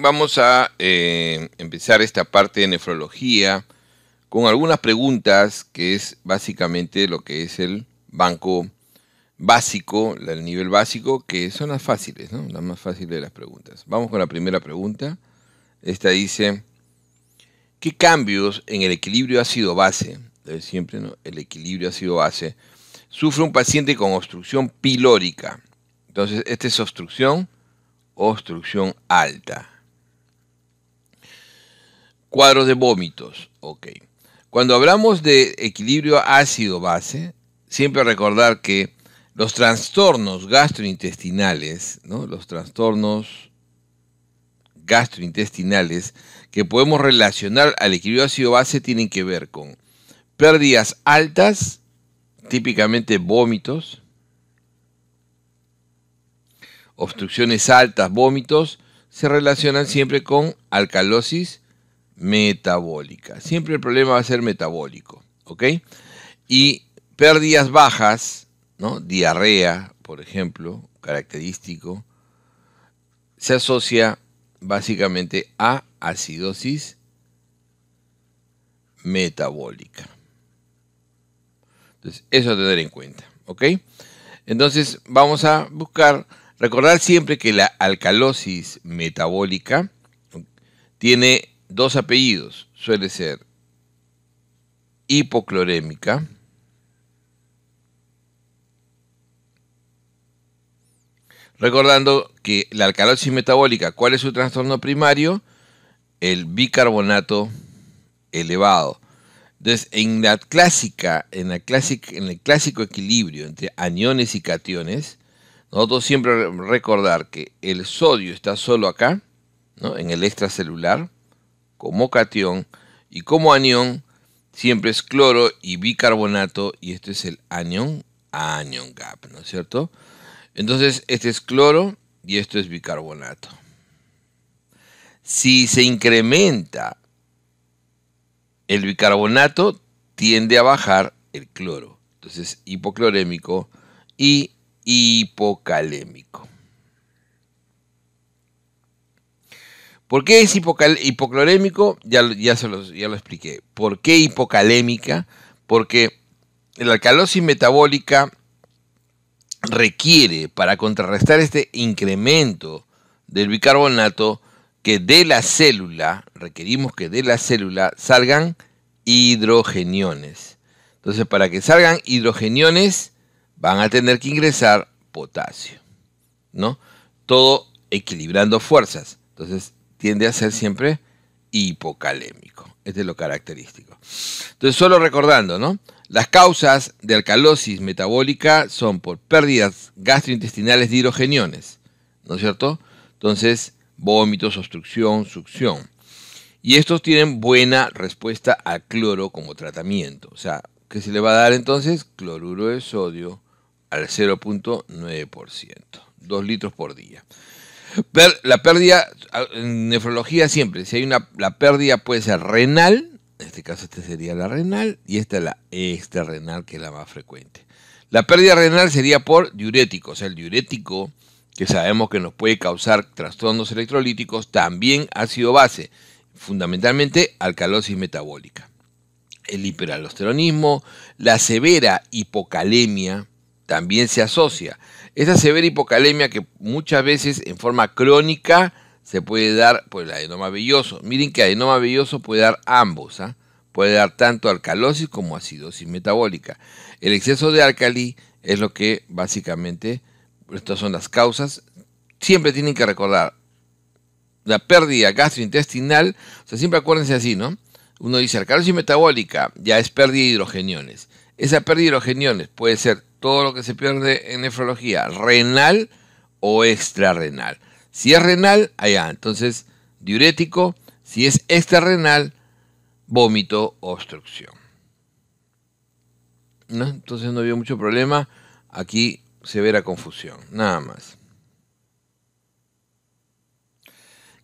vamos a eh, empezar esta parte de nefrología con algunas preguntas, que es básicamente lo que es el banco básico, el nivel básico, que son las fáciles, Las más fáciles de las preguntas. Vamos con la primera pregunta. Esta dice, ¿qué cambios en el equilibrio ácido-base? Siempre, El equilibrio ácido-base. Sufre un paciente con obstrucción pilórica. Entonces, esta es obstrucción obstrucción alta. Cuadro de vómitos. Ok. Cuando hablamos de equilibrio ácido-base, siempre recordar que los trastornos gastrointestinales, ¿no? los trastornos gastrointestinales que podemos relacionar al equilibrio ácido-base tienen que ver con pérdidas altas, típicamente vómitos, obstrucciones altas, vómitos, se relacionan siempre con alcalosis metabólica. Siempre el problema va a ser metabólico, ¿ok? Y pérdidas bajas, ¿no? Diarrea, por ejemplo, característico, se asocia básicamente a acidosis metabólica. Entonces, eso a tener en cuenta, ¿ok? Entonces, vamos a buscar Recordar siempre que la alcalosis metabólica tiene dos apellidos. Suele ser hipoclorémica Recordando que la alcalosis metabólica, ¿cuál es su trastorno primario? El bicarbonato elevado. Entonces, en la clásica, en, en el clásico equilibrio entre aniones y cationes, nosotros siempre recordar que el sodio está solo acá, ¿no? en el extracelular, como cation, y como anión siempre es cloro y bicarbonato, y este es el anión anión gap, ¿no es cierto? Entonces, este es cloro y esto es bicarbonato. Si se incrementa el bicarbonato, tiende a bajar el cloro. Entonces, hipoclorémico y hipocalémico. ¿Por qué es hipoclorémico, Ya, ya, se los, ya lo expliqué. ¿Por qué hipocalémica? Porque la alcalosis metabólica requiere, para contrarrestar este incremento del bicarbonato, que de la célula, requerimos que de la célula salgan hidrogeniones. Entonces, para que salgan hidrogeniones, van a tener que ingresar potasio, ¿no? Todo equilibrando fuerzas. Entonces tiende a ser siempre hipocalémico. Este es lo característico. Entonces, solo recordando, ¿no? Las causas de alcalosis metabólica son por pérdidas gastrointestinales de hidrogeniones, ¿no es cierto? Entonces, vómitos, obstrucción, succión. Y estos tienen buena respuesta a cloro como tratamiento. O sea, ¿qué se le va a dar entonces? Cloruro de sodio, al 0.9%, 2 litros por día. la pérdida, ah, en nefrología siempre, si hay una, la pérdida puede ser renal, en este caso esta sería la renal, y esta es la extrarrenal, que es la más frecuente. La pérdida renal sería por diuréticos, el diurético que sabemos que nos puede causar trastornos electrolíticos, también ha sido base, fundamentalmente alcalosis metabólica. El hiperalosteronismo, la severa hipocalemia, también se asocia. Esa severa hipocalemia que muchas veces en forma crónica se puede dar por el adenoma velloso. Miren que adenoma velloso puede dar ambos, ¿ah? puede dar tanto alcalosis como acidosis metabólica. El exceso de alcalí es lo que básicamente, estas son las causas, siempre tienen que recordar. La pérdida gastrointestinal, o sea, siempre acuérdense así, ¿no? Uno dice alcalosis metabólica, ya es pérdida de hidrogeniones. Esa pérdida de los geniones puede ser todo lo que se pierde en nefrología, renal o extrarenal. Si es renal, allá, entonces diurético. Si es extrarrenal, vómito, obstrucción. Entonces no había mucho problema. Aquí severa confusión, nada más.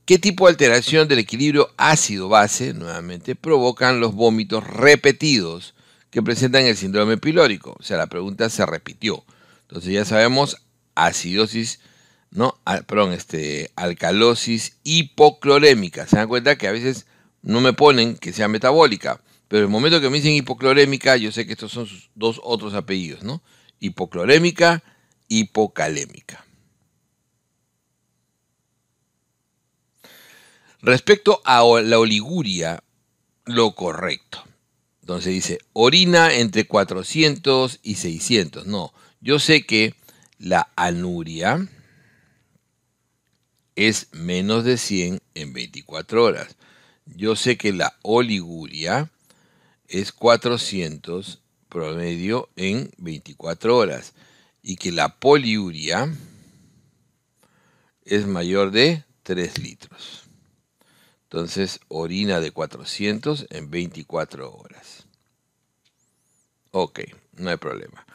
¿Qué tipo de alteración del equilibrio ácido-base, nuevamente, provocan los vómitos repetidos que presentan el síndrome pilórico. O sea, la pregunta se repitió. Entonces ya sabemos acidosis, no, perdón, este, alcalosis hipoclorémica. Se dan cuenta que a veces no me ponen que sea metabólica, pero en el momento que me dicen hipoclorémica, yo sé que estos son dos otros apellidos, ¿no? Hipoclorémica, hipocalémica. Respecto a la oliguria, lo correcto. Entonces dice, orina entre 400 y 600. No, yo sé que la anuria es menos de 100 en 24 horas. Yo sé que la oliguria es 400 promedio en 24 horas y que la poliuria es mayor de 3 litros. Entonces, orina de 400 en 24 horas. Ok, no hay problema.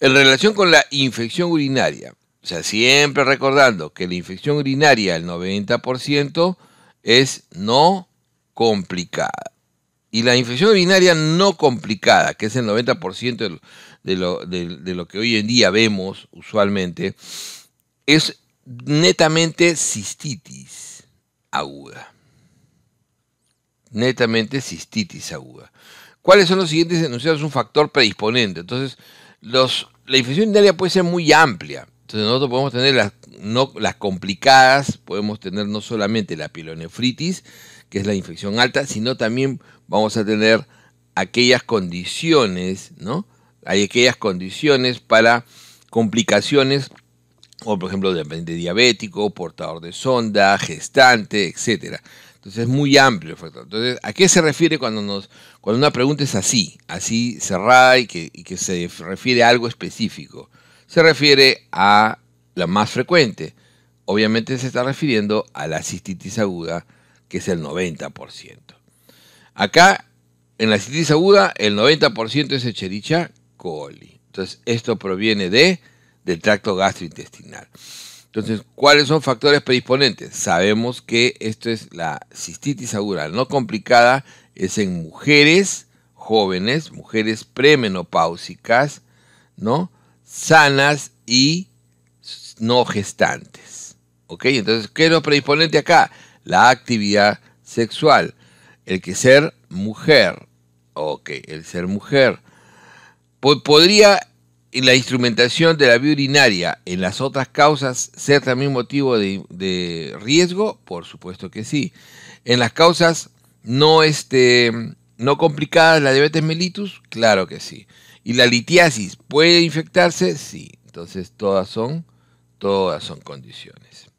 En relación con la infección urinaria, o sea, siempre recordando que la infección urinaria, el 90%, es no complicada. Y la infección urinaria no complicada, que es el 90% de lo, de lo que hoy en día vemos usualmente, es netamente cistitis aguda netamente cistitis aguda. ¿Cuáles son los siguientes enunciados? Un factor predisponente. Entonces, la infección urinaria puede ser muy amplia. Entonces, nosotros podemos tener las, complicadas, podemos tener no solamente la pilonefritis, que es la infección alta, sino también vamos a tener aquellas condiciones, ¿no? Hay aquellas condiciones para complicaciones, o por ejemplo, de diabético, portador de sonda, gestante, etcétera. Entonces es muy amplio el factor. Entonces, ¿a qué se refiere cuando, nos, cuando una pregunta es así, así cerrada y que, se refiere a algo específico? Se refiere a la más frecuente. Obviamente se está refiriendo a la cistitis aguda, que es el 90%. Acá, en la cistitis aguda, el 90% es Echerichia coli. Entonces, esto proviene de, del tracto gastrointestinal. Entonces, ¿cuáles son factores predisponentes? Sabemos que esto es la cistitis aguda no complicada, es en mujeres jóvenes, mujeres premenopáusicas, ¿no? Sanas y no gestantes. ¿Ok? Entonces, ¿qué es lo predisponente acá? La actividad sexual. El que ser mujer. Ok, el ser mujer. Podría la instrumentación de la vía urinaria en las otras causas ser también motivo de, de riesgo? Por supuesto que sí. En las causas no, este, no complicadas, la diabetes mellitus, claro que sí. ¿Y la litiasis puede infectarse? Sí. Entonces todas son, todas son condiciones.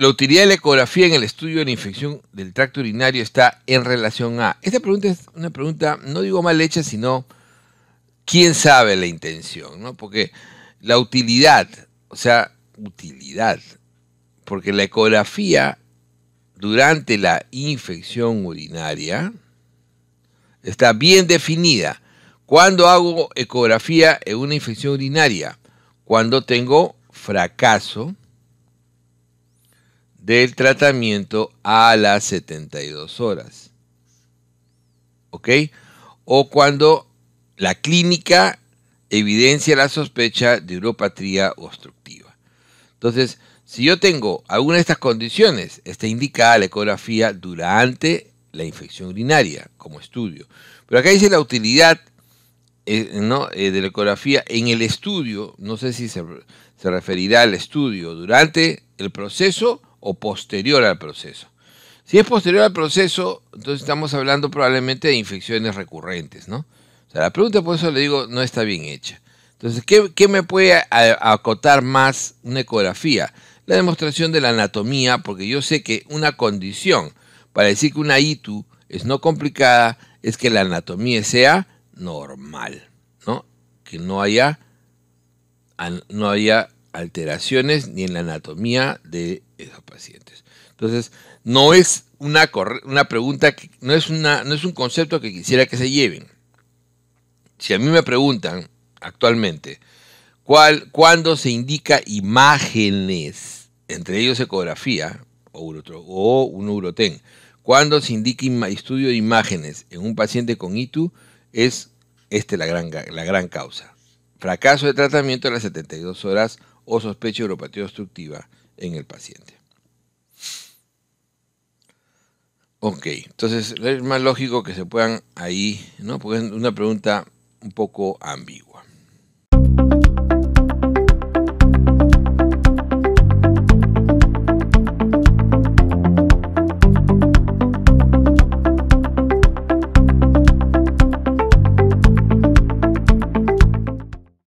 La utilidad de la ecografía en el estudio de la infección del tracto urinario está en relación a... Esta pregunta es una pregunta, no digo mal hecha, sino quién sabe la intención, ¿no? Porque la utilidad, o sea, utilidad, porque la ecografía durante la infección urinaria está bien definida. ¿Cuándo hago ecografía en una infección urinaria? Cuando tengo fracaso del tratamiento a las 72 horas. ¿Ok? O cuando la clínica evidencia la sospecha de uropatría obstructiva. Entonces, si yo tengo alguna de estas condiciones, está indicada la ecografía durante la infección urinaria como estudio. Pero acá dice la utilidad eh, eh, de la ecografía en el estudio, no sé si se referirá al estudio, durante el proceso o posterior al proceso. Si es posterior al proceso, entonces estamos hablando probablemente de infecciones recurrentes, ¿no? O sea, la pregunta, por eso le digo, no está bien hecha. Entonces, ¿qué, me puede acotar más una ecografía? La demostración de la anatomía, porque yo sé que una condición para decir que una ITU es no complicada es que la anatomía sea normal, ¿no? Que no haya, no haya alteraciones ni en la anatomía de esos pacientes. Entonces, no es una, una pregunta, que, no, es una, no es un concepto que quisiera que se lleven. Si a mí me preguntan actualmente, ¿cuál, ¿cuándo se indica imágenes, entre ellos ecografía o, o un uroten? ¿Cuándo se indica estudio de imágenes en un paciente con ITU? Es esta la gran, la gran causa. Fracaso de tratamiento a las 72 horas o sospecha de obstructiva en el paciente. Ok, entonces es más lógico que se puedan ahí, ¿no? Porque es una pregunta un poco ambigua.